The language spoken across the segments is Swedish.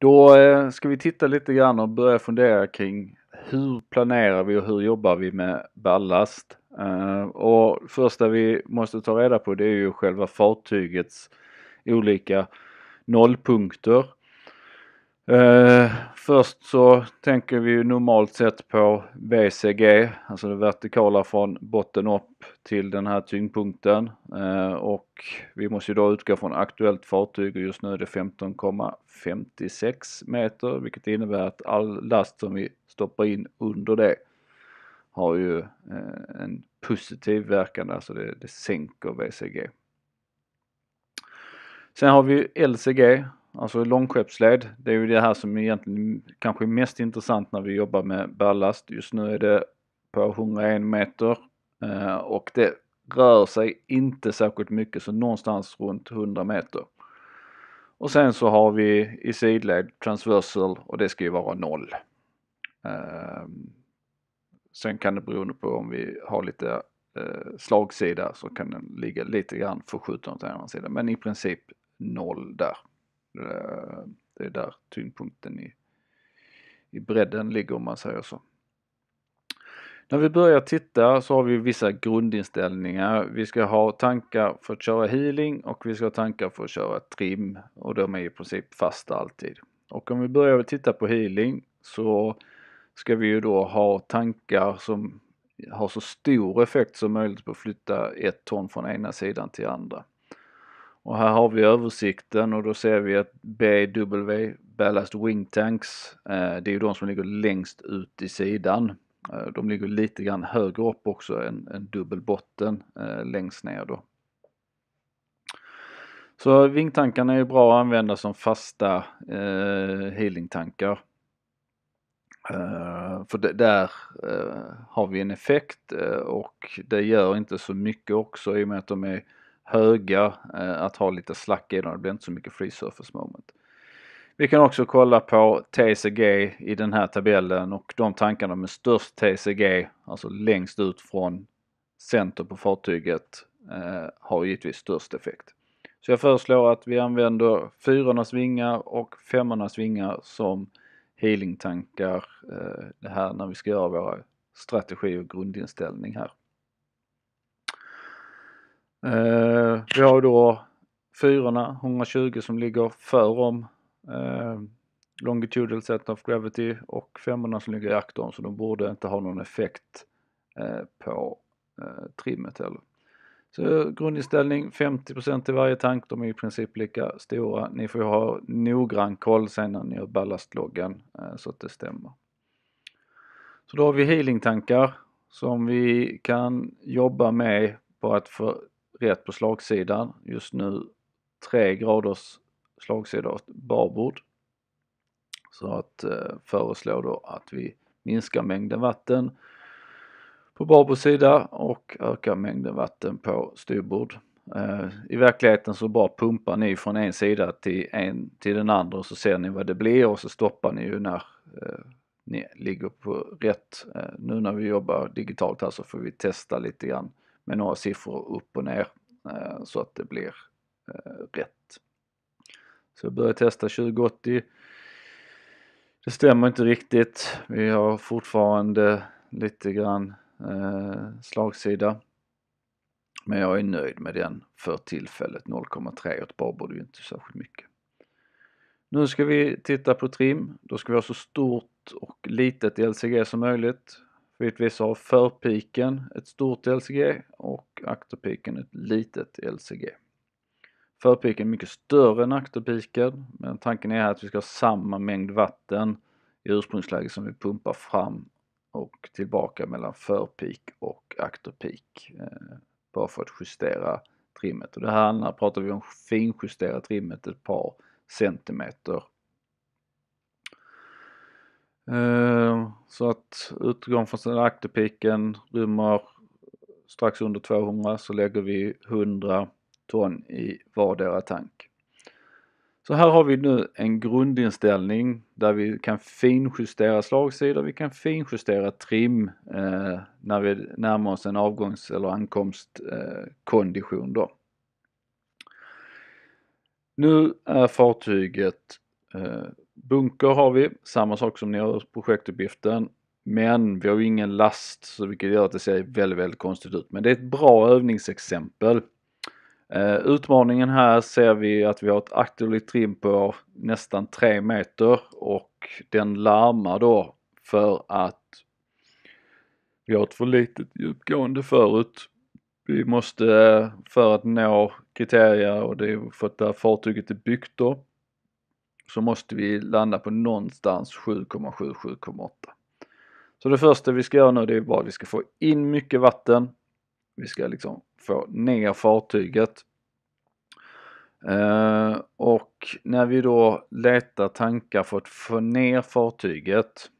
Då eh, ska vi titta lite grann och börja fundera kring hur planerar vi och hur jobbar vi med ballast? Eh, och första vi måste ta reda på det är ju själva fartygets olika nollpunkter Eh, först så tänker vi ju normalt sett på VCG, alltså det vertikala från botten upp till den här tyngdpunkten. Eh, och vi måste ju då utgå från aktuellt fartyg och just nu är det 15,56 meter vilket innebär att all last som vi stoppar in under det har ju eh, en positiv verkan, alltså det, det sänker VCG. Sen har vi LCG Alltså långskeppsled, det är ju det här som egentligen kanske är mest intressant när vi jobbar med ballast. Just nu är det på 101 meter eh, och det rör sig inte särskilt mycket så någonstans runt 100 meter. Och sen så har vi i sidled transversal och det ska ju vara noll. Ehm, sen kan det beroende på om vi har lite eh, slagsida så kan den ligga lite grann förskjuten åt andra sidan men i princip noll där. Eh, det är där tyngdpunkten i, i bredden ligger om man säger så. När vi börjar titta så har vi vissa grundinställningar. Vi ska ha tankar för att köra healing och vi ska ha tankar för att köra trim och de är i princip fasta alltid. Och om vi börjar titta på healing så ska vi ju då ha tankar som har så stor effekt som möjligt på att flytta ett ton från ena sidan till andra. Och här har vi översikten och då ser vi att BW, Ballast Wing Tanks, eh, det är ju de som ligger längst ut i sidan. Eh, de ligger lite grann högre upp också än, än dubbelbotten eh, längst ner då. Så vingtankarna är bra att använda som fasta healingtankar. Uh, för det, där uh, har vi en effekt uh, och det gör inte så mycket också i och med att de är höga, eh, att ha lite slack i dem. Det blir inte så mycket free surface moment. Vi kan också kolla på TCG i den här tabellen och de tankarna med störst TCG, alltså längst ut från center på fartyget, eh, har givetvis störst effekt. Så jag föreslår att vi använder fyrornas vingar och femmornas vingar som healingtankar eh, det här när vi ska göra våra strategi och grundinställning här. Eh, vi har då fyrorna, 120 som ligger för om eh, Longitudal Center of Gravity och femmorna som ligger i aktorn så de borde inte ha någon effekt eh, på eh, trimmet heller. Så grundinställning 50 i varje tank, de är i princip lika stora. Ni får ha noggrann koll sen när ni gör ballastloggen eh, så att det stämmer. Så då har vi healingtankar som vi kan jobba med på att för, rätt på slagsidan. Just nu 3 graders slagsida åt babord. Så att eh, föreslå då att vi minskar mängden vatten på babord och ökar mängden vatten på styrbord. Eh, I verkligheten så bara pumpar ni från en sida till, en, till den andra och så ser ni vad det blir och så stoppar ni ju när eh, ni ligger på rätt. Eh, nu när vi jobbar digitalt här så får vi testa lite grann med några siffror upp och ner eh, så att det blir eh, rätt. Så jag börjar testa 2080. Det stämmer inte riktigt. Vi har fortfarande lite grann eh, slagsida. Men jag är nöjd med den för tillfället. 0,3 åt babord är ju inte särskilt mycket. Nu ska vi titta på trim. Då ska vi ha så stort och litet LCG som möjligt. Givetvis har förpiken ett stort LCG och akterpiken ett litet LCG. Förpiken är mycket större än akterpiken men tanken är att vi ska ha samma mängd vatten i ursprungsläget som vi pumpar fram och tillbaka mellan förpik och akterpik. Eh, bara för att justera trimmet och det här handlar, pratar vi om finjusterat trimmet ett par centimeter Eh, så att utgång från senaktepiggen rymmer strax under 200 så lägger vi 100 ton i vardera tank. Så här har vi nu en grundinställning där vi kan finjustera slagsida, vi kan finjustera trim eh, när vi närmar oss en avgångs eller ankomstkondition eh, Nu är fartyget eh, Bunker har vi, samma sak som ni har projektuppgiften. Men vi har ju ingen last, så vilket gör att det ser väldigt, väldigt konstigt ut. Men det är ett bra övningsexempel. Eh, utmaningen här ser vi att vi har ett aktivt trim på nästan 3 meter och den larmar då för att vi har ett för litet djupgående förut. Vi måste eh, för att nå kriterier och det är för att fartyget är byggt då så måste vi landa på någonstans 7,7-7,8. Så det första vi ska göra nu det är bara vi ska få in mycket vatten. Vi ska liksom få ner fartyget. Eh, och när vi då letar tankar för att få ner fartyget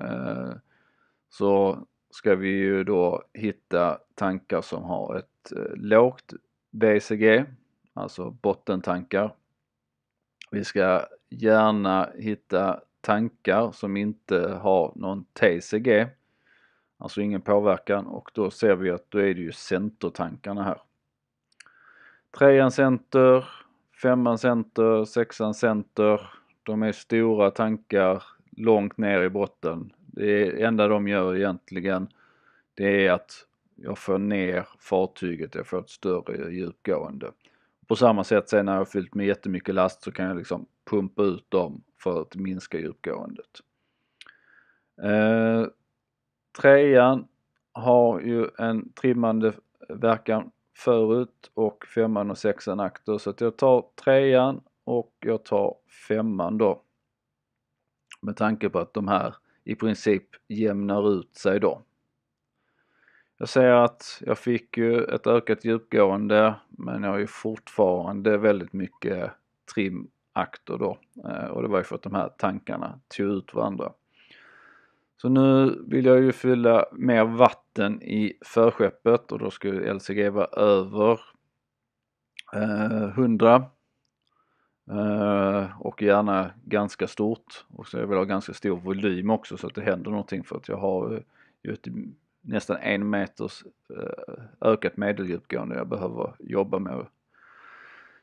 eh, så ska vi ju då hitta tankar som har ett eh, lågt BCG, alltså bottentankar vi ska gärna hitta tankar som inte har någon TCG, alltså ingen påverkan och då ser vi att då är det ju centertankarna här. Trean center, femman center, sexan center. De är stora tankar långt ner i botten. Det enda de gör egentligen det är att jag får ner fartyget, jag får ett större djupgående på samma sätt sen när jag har fyllt med jättemycket last så kan jag liksom pumpa ut dem för att minska djupgåendet. Eh, trean har ju en trimmande verkan förut och femman och sexan akter så att jag tar trean och jag tar femman då. Med tanke på att de här i princip jämnar ut sig då. Jag ser att jag fick ju ett ökat djupgående men jag har ju fortfarande väldigt mycket trimakter då eh, och det var ju för att de här tankarna tog ut varandra. Så nu vill jag ju fylla mer vatten i förskeppet och då ska LCG vara över 100 eh, eh, och gärna ganska stort och så vill jag ha ganska stor volym också så att det händer någonting för att jag har ju ett nästan en meters eh, ökat medeldjupgående jag behöver jobba med.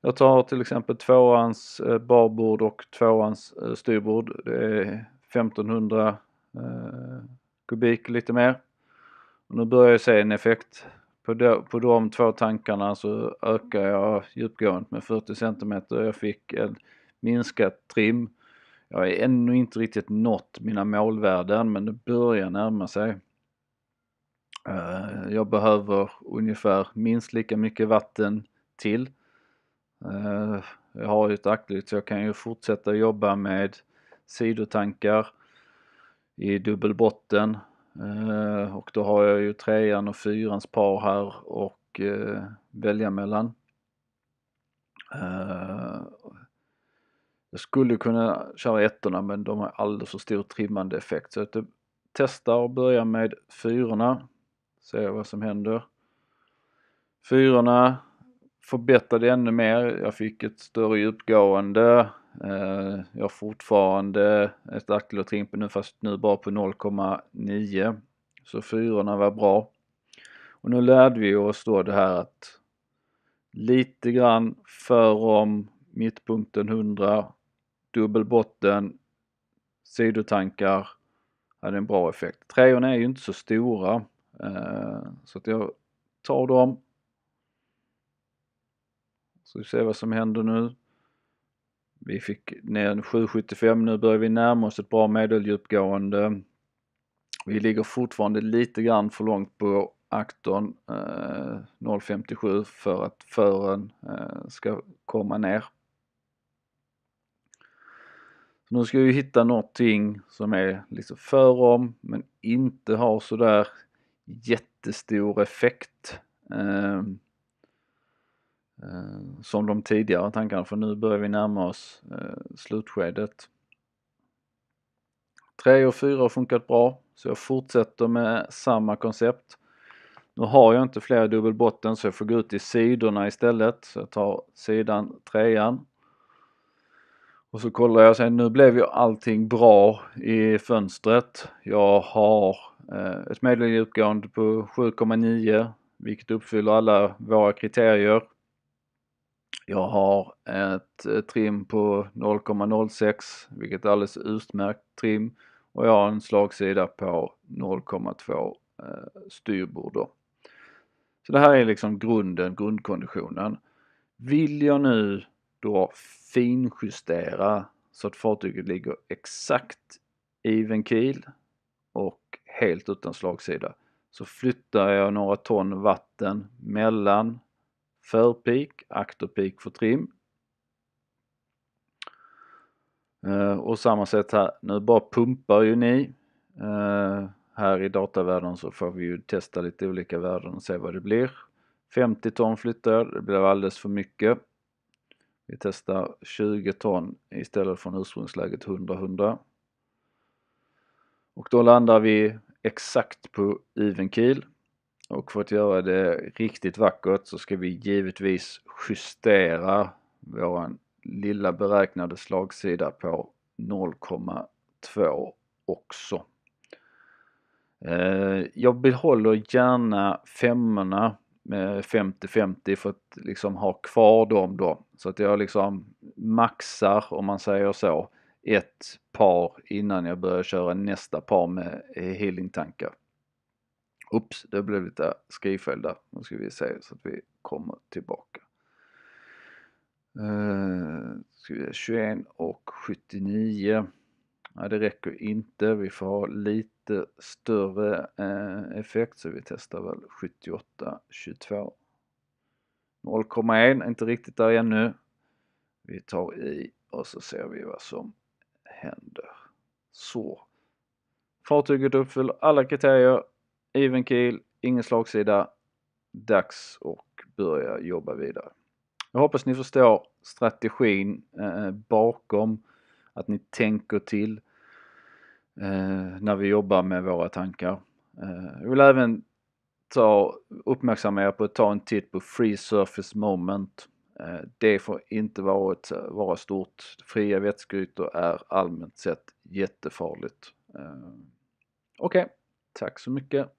Jag tar till exempel tvåans eh, barbord och tvåans eh, styrbord. Det är 1500 kubik lite mer. nu börjar jag se en effekt. På de, på de två tankarna så ökar jag djupgåendet med 40 cm. Jag fick en minskad trim. Jag har ännu inte riktigt nått mina målvärden men det börjar närma sig. Eh, jag behöver ungefär minst lika mycket vatten till. Eh, jag har ju ett aktligt så jag kan ju fortsätta jobba med sidotankar i dubbelbotten eh, och då har jag ju trean och fyrans par här och välja mellan. Jag skulle kunna köra ettorna men de har alldeles för stor trimmande effekt så jag testar och börjar med fyrorna se vad som händer. Fyrorna förbättrade ännu mer. Jag fick ett större djupgående. Eh, jag har fortfarande ett axeltrimp nu fast nu bara på 0,9. Så fyrorna var bra. Och nu lärde vi oss då det här att lite grann för om mittpunkten 100, dubbel botten, sidotankar hade en bra effekt. Treorna är ju inte så stora Eh, så att jag tar dem. Så vi ser vad som händer nu. Vi fick ner en 7,75. Nu börjar vi närma oss ett bra medeldjupgående. Vi ligger fortfarande lite grann för långt på aktorn 0,57 eh, för att fören eh, ska komma ner. nu ska vi hitta någonting som är lite förom men inte har sådär jättestor effekt ehm, eh, som de tidigare tankarna för nu börjar vi närma oss eh, slutskedet. 3 och 4 har funkat bra så jag fortsätter med samma koncept. Nu har jag inte fler dubbelbotten så jag får gå ut i sidorna istället så jag tar sidan trean och så kollar jag sen, nu blev ju allting bra i fönstret. Jag har eh, ett medelutgående på 7,9 vilket uppfyller alla våra kriterier. Jag har ett eh, trim på 0,06 vilket är alldeles utmärkt trim och jag har en slagsida på 0,2 eh, styrbord då. Så det här är liksom grunden, grundkonditionen. Vill jag nu då finjustera så att fartyget ligger exakt i venkil och helt utan slagsida. Så flyttar jag några ton vatten mellan förpik, akterpik för trim. Eh, och samma sätt här, nu bara pumpar ju ni. Eh, här i datavärlden så får vi ju testa lite olika värden och se vad det blir. 50 ton flyttar jag, det blev alldeles för mycket. Vi testar 20 ton istället från ursprungsläget 100-100. Och då landar vi exakt på even keel. Och för att göra det riktigt vackert så ska vi givetvis justera våran lilla beräknade slagsida på 0,2 också. Eh, jag behåller gärna femmorna med 50-50 för att liksom ha kvar dem då. Så att jag liksom maxar om man säger så ett par innan jag börjar köra nästa par med healingtankar. Ups, det blev lite skrivfel där. Nu ska vi se så att vi kommer tillbaka. Uh, ska vi 21 och 79. Nej, det räcker inte. Vi får ha lite större eh, effekt så vi testar väl 7822. 0,1, inte riktigt där ännu. Vi tar i och så ser vi vad som händer. Så. Fartyget uppfyller alla kriterier. Even keel, ingen slagsida. Dags att börja jobba vidare. Jag hoppas ni förstår strategin eh, bakom att ni tänker till eh, när vi jobbar med våra tankar. Eh, jag vill även ta, uppmärksamma er på att ta en titt på Free Surface Moment. Eh, det får inte vara, ett, vara stort. Fria vätskeytor är allmänt sett jättefarligt. Eh, okej, okay. tack så mycket.